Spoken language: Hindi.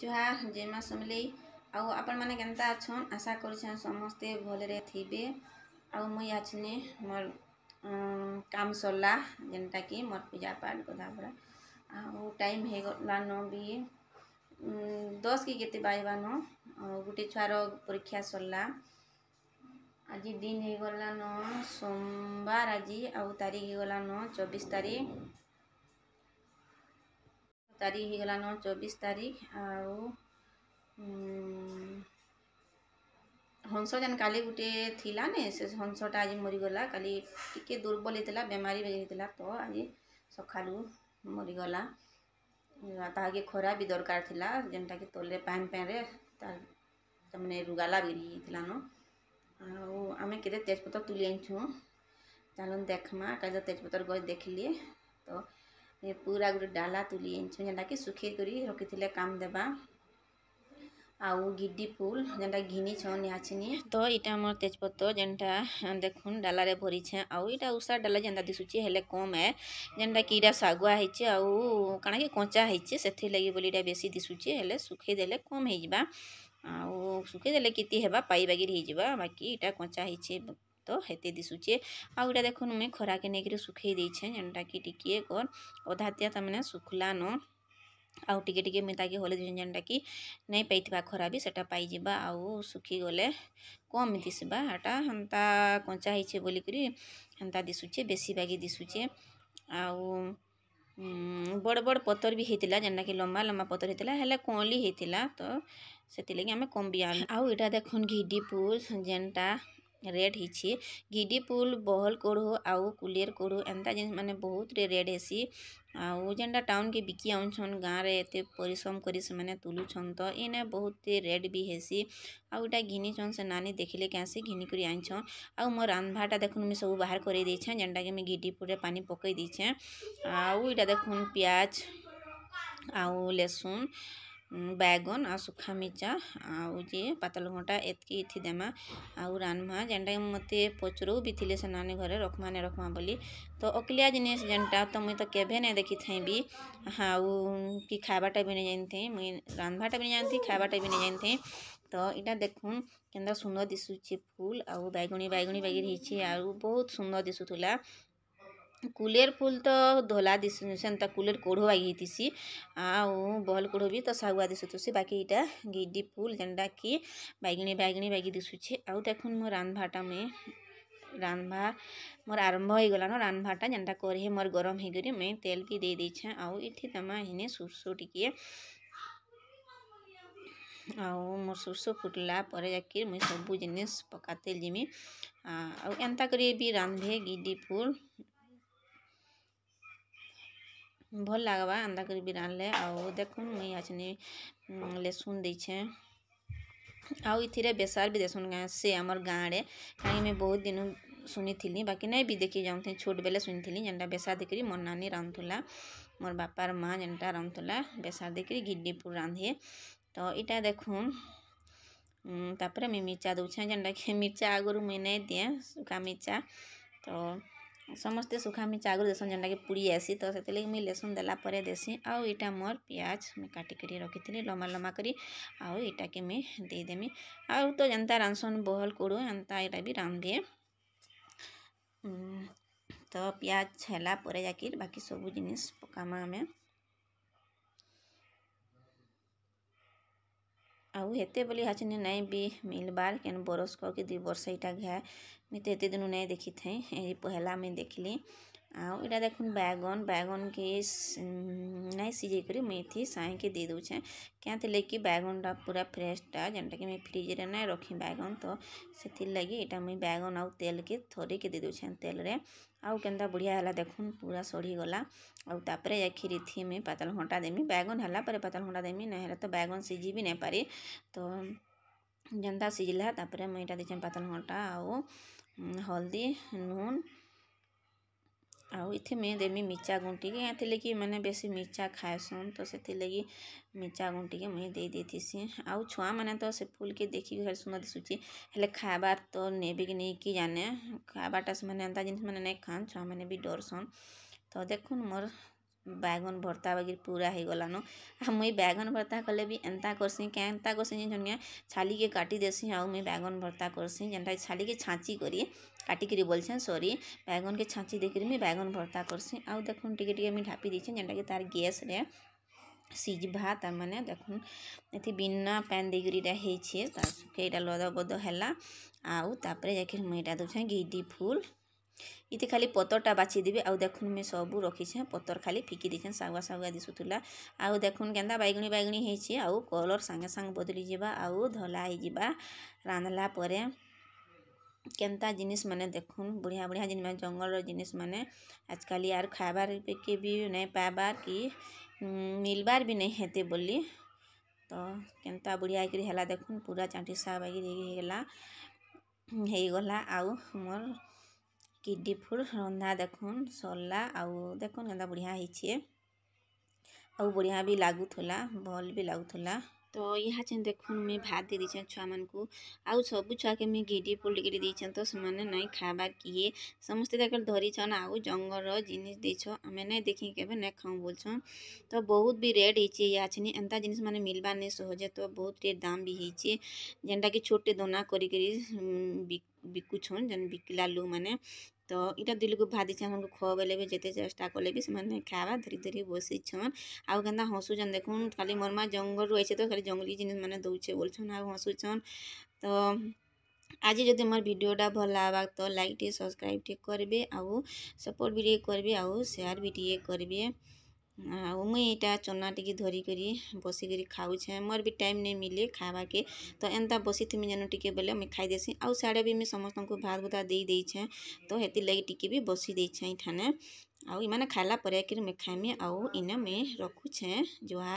जुहार जेमा सुमली आउ आप के अच्छा आशा कर समस्ते भले थे आई अच्छी मोर काम सरला जेनटा कि मोर पूजा पाठ गधा पड़ा आउ टाइम हो गलान भी दस कि कत बजबान गोटे छुआर परीक्षा सरला आज दिन हो गलान सोमवार आज आ तारीख हो गलान चबीस तारीख ତାରିଖ ହେଇଗଲାନ ଚବିଶ ତାରିଖ ଆଉ ହଂସ ଯେନ୍ କାଲି ଗୁଟେ ଥିଲା ନେ ସେ ହଂସଟା ଆଜି ମରିଗଲା କାଲି ଟିକେ ଦୁର୍ବଳ ହେଇଥିଲା ବେମାରୀ ହେଇଥିଲା ତ ଆଜି ସକାଳୁ ମରିଗଲା ତାହାକେ ଖରା ବି ଦରକାର ଥିଲା ଯେନ୍ଟାକି ତଲେ ପାଏନ୍ ପାଏନ୍ରେ ତାର୍ ତାମାନେ ରୁଗାଲା ବି ହେଇଥିଲାନ ଆଉ ଆମେ କେତେ ତେଜପତ୍ର ତୁଲି ଆଣିଛୁଁ ଚାଲନ୍ ଦେଖ୍ମା କାଲି ତ ତେଜପତ୍ର ଗଛ ଦେଖିଲି ତ ପୁରା ଗୋଟେ ଡାଲା ତୁଲି ଆଣିଛୁ ଯେନ୍ଟାକି ଶୁଖେଇ କରି ରଖିଥିଲେ କାମ ଦେବା ଆଉ ଗିଡ଼ି ଫୁଲ ଯେନ୍ଟା ଘିନିଛନ୍ ଇହାଛିନି ତ ଇଟା ଆମର ତେଜପତ୍ର ଯେନ୍ଟା ଦେଖୁନ୍ ଡାଲାରେ ଭରିଛେଁ ଆଉ ଇଟା ଉଷା ଡାଲା ଯେନ୍ତା ଦିଶୁଛି ହେଲେ କମ୍ ଏ ଯେନ୍ଟାକି ଇଟା ଶାଗୁଆ ହେଇଛେ ଆଉ କାଣାକି କଞ୍ଚା ହେଇଛେ ସେଥିର୍ଲାଗି ବୋଲି ଏଇଟା ବେଶୀ ଦିଶୁଛେ ହେଲେ ଶୁଖେଇ ଦେଲେ କମ୍ ହେଇଯିବା ଆଉ ଶୁଖେଇ ଦେଲେ କେତେ ହେବା ପାଇବାଗିରି ହେଇଯିବା ବାକି ଇଟା କଞ୍ଚା ହେଇଛେ तो हेते दिशुचे आउटा देख मुझे खरा के नहीं सुखे जेनटा कि टिके कर अधातिया तम मैंने सुखलान आउ टे टे हल जेनटा कि नहीं पाई खरा भी सैटा पाई आखी गले कम दिशा हटा हंता कंचा हो बोल हंता दिशुचे बेसी बागी दिशुचे आउ बड़ बड़ पतर भी होता जेनटा कि लंबा लंबा पतर होता है कौली होता तो से लगे आम कम भी आने आउ ये देख घिडी पुल जेनटा रेड हिची घिडी पुल बहल कोढ़ो आउ कुलेर कोडो एंता जिन मैंने बहुत रे रेड हेसी आउ जेनटा टाउन के बिकी आउन गाँव में परिश्रम कर तुलुन तो इने बहुत रेड भी हेसी आउ गोटा घिनी से नानी देखिले कैसे घिनी कर आनी आउ मो रांधाटा देखु मुझे सब बाहर कर देछे जेनटा कि मुझे घिडीपुर पानी पकई देछे आउ या देख पिज आउ लेसुन बैगन आ सुखा मिर्चा आउे पतलघटा एतक देमा आउ रानमा जेनटा मत पचरू भी थी से नानी घरे रखमा ने रखमा बोली तो अकलिया जिनिस जेनटा तो मुई तो केवे नहीं देखी थे भी हाँ कि खाबाटा भी नहीं जानते मुई रांधवाटा भी नहीं जानते खाबाटा भी नहीं जानते तो यहाँ देख के सुंदर दिशुची फुल आउ बैगुणी बैगुणी बैगे आ बहुत सुंदर दिशुला कूलर फुल तो धोला दिशन त कूलर कोढ़ो आई आउ बल कोढ़ो भी तो सगुआ दिशुसी बाकी यहाँ गिडी फुल जेनटा कि बैगणी बैगणी बैगी दिशु आउ देख मो रांधाटा मुझे रांधा मोर आरंभ हो गलान रांधाटा जेनटा कर मोर गरम होकरी मुझे तेल भी दे दीछे आउ ये तमें सोरसो टिके आउ मो सोरसो फुटला मुझे सब जिनिस पका जिमी आउ एंता करी रांधे गिडी फुल ଭଲ୍ ଲାଗ୍ବା ଏନ୍ତା କରି ବି ରାନ୍ଧ୍ଲେ ଆଉ ଦେଖୁନ୍ ମୁଇଁ ଆଜିନି ଲେସୁନ୍ ଦେଇଛେଁ ଆଉ ଇଥିରେ ବେସାର୍ ବି ଦେସୁନ୍ କାଁ ସେ ଆମର୍ ଗାଁ ଆଡ଼େ କାହିଁକି ମୁଇଁ ବହୁତ୍ ଦିନୁ ଶୁନିଥିଲି ବାକି ନାଇଁ ବି ଦେଖି ଯାଉଁଥି ଛୋଟ୍ ବେଲେ ଶୁନିଥିଲି ଯେନ୍ଟା ବେସା ଦେଇକିରି ମୋର୍ ନାନୀ ରାନ୍ଧୁଥିଲା ମୋର୍ ବାପାର୍ ମାଆ ଯେନ୍ଟା ରାନ୍ଧୁଥିଲା ବେସା ଦେଇକିରି ଗିଡ଼୍ଡ଼ିପୁର୍ ରାନ୍ଧେ ତ ଇଟା ଦେଖୁନ୍ ତାପରେ ମୁଇଁ ମିର୍ଚା ଦଉଛେଁ ଯେନ୍ଟାକି ମିର୍ଚା ଆଗରୁ ମୁଇଁ ନାଇଁ ଦିଏଁ ଶୁଖା ମିର୍ଚା ତ समस्ते सुखा मिर्च आगे देसन जेनटा कि पुड़ी आसी तो से मुझे लेसुन देलापर देसी आउ या मोर पिज मुझे काटिकी रखी थी लमा लमा कर देदेमी आउ तो जेनता रांधसन बहल कोड़ू एंता यहाँ भी रांधे तो पिज है जा बाकी सब जिन पकाम आम आते बोली हाचनी नहीं भी मिलबार के बरस कह कि दु बर्ष ये घाय मुझ तो ये दिन नहीं देखी थे पहला मैं देखिली आईटा देख बैगन बैगन के नहीं सीझे कर मेथी साई के देदे क्या थे तो कि बैगन टा पूरा फ्रेशटा जेनटा कि मुझ फ्रिज रे ना रखी बैगन तो से लगे इटा मुझ बैगन आउ तेल के थोड़े के दे दूचे तेल रे आउ के बढ़िया है देख पूरा सढ़ीगला आउतापर जा खीरी थी मुझ पतल घंटा देमी बैगन है पतल घंटा देमी ना तो बैगन सीझी भी नहीं पारे तो जनता सीझला तापर मुझे यहाँ देखे पातल घंटा आउ हल्दी नून आई मुझे देमी मिर्चा गुंटी या कि मैंने बेस मिर्चा खाएसन तो से लगी मिर्चा गुंटी के मुझे देसी आउ छुआ मैंने तो से फूल के देखिए खाली सुंदर दिशुची हेल्ले खाबार तो ने भी नहीं कि जाने खाबारटा जिन मैंने नहीं खाँ छुआ मैंने भी डरसन तो देख मोर ବାଇଗନ୍ ଭର୍ତ୍ତା ବାଗିର୍ ପୁରା ହେଇଗଲାନ ଆଉ ମୁଇଁ ବାଇଗନ୍ ଭର୍ତ୍ତା କଲେ ବି ଏନ୍ତା କର୍ସିଁ ଏନ୍ତା କର୍ସିଁ ଜାଣିଛନ୍ ଛାଲିକେ କାଟି ଦେସିଁ ଆଉ ମୁଇଁ ବାଇଗନ୍ ଭର୍ତ୍ତା କର୍ସିଁ ଯେନ୍ଟା ଛାଲିକେ ଛାଞ୍ଚି କରି କାଟିକିରି ବୋଲଛେଁ ସରି ବାଇଗନ୍କେ ଛାଞ୍ଚି ଦେଇକିରି ମୁଇଁ ବାଇଗନ୍ ଭର୍ତ୍ତା କର୍ସିଁ ଆଉ ଦେଖୁନ୍ ଟିକେ ଟିକେ ମୁଇଁ ଢାପି ଦେଇଛେଁ ଯେନ୍ଟାକି ତାର୍ ଗ୍ୟାସ୍ରେ ସିଝ୍ବା ତାର୍ମାନେ ଦେଖୁନ୍ ଏଥି ବିନା ପାଏନ୍ ଦେଇକିରି ଇଟା ହେଇଛେ ତାର୍ ସୁଖେ ଇଟା ଲଦବଦ ହେଲା ଆଉ ତା'ପରେ ଯାଇକିରି ମୁଇଁ ଇଟା ଦଉଛେଁ ଗେଇଟି ଫୁଲ୍ ଇତି ଖାଲି ପତରଟା ବାଛି ଦେବି ଆଉ ଦେଖୁନ୍ ମୁଇଁ ସବୁ ରଖିଛେଁ ପତର ଖାଲି ଫିକି ଦେଇଛେଁ ଶାଗୁଆ ଶାଗୁଆ ଦିଶୁଥିଲା ଆଉ ଦେଖୁନ୍ କେନ୍ତା ବାଇଗଣୀ ବାଇଗଣୀ ହେଇଛି ଆଉ କଲର୍ ସାଙ୍ଗେ ସାଙ୍ଗେ ବଦଳିଯିବା ଆଉ ଧଲା ହେଇଯିବା ରାନ୍ଧଲା ପରେ କେନ୍ତା ଜିନିଷ୍ ମାନେ ଦେଖୁନ୍ ବଢ଼ିଆ ବଢ଼ିଆ ଜିନିଷ୍ ମାନେ ଜଙ୍ଗଲର ଜିନିଷ୍ ମାନେ ଆଜିକାଲି ଆର୍ ଖାଇବାର୍ କେ ବି ନାଇଁ ପାଇବାର୍ କି ମିଲ୍ବାର୍ ବି ନାଇଁ ହେତେ ବୋଲି ତ କେନ୍ତା ବଢ଼ିଆ ହେଇକିରି ହେଲା ଦେଖୁନ୍ ପୁରା ଚାଣ୍ଟି ସାଗ୍ ହେଇକିରି ହେଇଗଲା ହେଇଗଲା ଆଉ ମୋର୍ କି ଫୁଲ୍ ରନ୍ଧା ଦେଖୁନ୍ ସରିଲା ଆଉ ଦେଖୁନ୍ କେନ୍ତା ବଢ଼ିଆ ହେଇଛେ ଆଉ ବଢ଼ିଆ ବି ଲାଗୁଥିଲା ଭଲ୍ ବି ଲାଗୁଥିଲା तो यहाँ चाहे देख भात दे दीछे छुआ मान आउ सब छुआ के घिटी पोलिकर दे तो से नाई खावा किए समस्ते धरीछन आउ जंगल जिनिस देछ आम नहीं देखे केवे नहीं खाऊ बोलछन तो बहुत भी रेट हो छनी एंता जिन मैंने मिलवा नहीं सहजे तो बहुत रेट दाम भी होचे जेनटा कि छोटे दना कर बिकुछन जन बिकला लू मैंने ତ ଇଟା ଦୁଇ ଲୋକ ଭାତ ଦେଇଛେ ସେମାନଙ୍କୁ ବି ଯେତେ ଚେଷ୍ଟା କଲେ ବି ସେମାନେ ଖାଇବା ଧରି ଧରି ବସିଛନ୍ ଆଉ କେନ୍ତା ହସୁଛନ୍ ଦେଖୁନ୍ ଖାଲି ମୋର୍ ମର୍ମା ଜଙ୍ଗଲରୁ ଆଇଛେ ତ ଖାଲି ଜଙ୍ଗଲି ଜିନିଷ୍ ମାନେ ଦଉଛେ ବୋଲୁଛନ୍ ଆଉ ହସୁଛନ୍ ତ ଆଜି ଯଦି ମୋର ଭିଡ଼ିଓଟା ଭଲ ଲାଗ୍ବା ତ ଲାଇକ୍ ଟିକେ ସବସ୍କ୍ରାଇବ୍ ଟିକେ କରିବେ ଆଉ ସପୋର୍ଟ ବି ଟିକେ କରିବେ ଆଉ ସେୟାର୍ ବି ଟିକେ କରିବେ ଆଉ ମୁଇଁ ଇଟା ଚନା ଟିକେ ଧରିକରି ବସିକରି ଖାଉଛେଁ ମୋର୍ ବି ଟାଇମ୍ ନାଇଁ ମିଲେ ଖାଏବାକେ ତ ଏନ୍ତା ବସିଥିମି ଯେନ ଟିକେ ବେଲେ ମୁଇଁ ଖାଇଦେସିଁ ଆଉ ସିଆଡ଼େ ବି ମୁଇଁ ସମସ୍ତଙ୍କୁ ଭାତ୍ ଭୁତା ଦେଇଦେଇଛେଁ ତ ହେଥିର୍ଲାଗି ଟିକେ ବି ବସି ଦେଇଛେଁ ଇଠାନେ ଆଉ ଇମାନେ ଖାଇଲା ପରେ କିରି ମୁଇଁ ଖାଏମି ଆଉ ଇନେ ମୁଇଁ ରଖୁଛେଁ ଜୁହାର୍